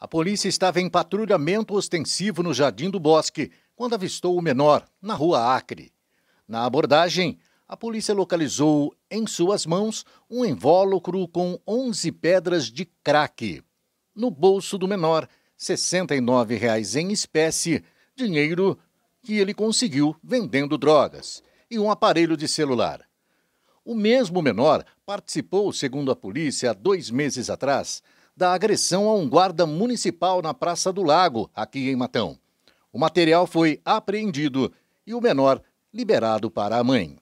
A polícia estava em patrulhamento ostensivo no Jardim do Bosque quando avistou o menor na rua Acre. Na abordagem, a polícia localizou em suas mãos um invólucro com 11 pedras de crack. No bolso do menor, R$ 69,00 em espécie, dinheiro que ele conseguiu vendendo drogas, e um aparelho de celular. O mesmo menor participou, segundo a polícia, há dois meses atrás, da agressão a um guarda municipal na Praça do Lago, aqui em Matão. O material foi apreendido e o menor liberado para a mãe.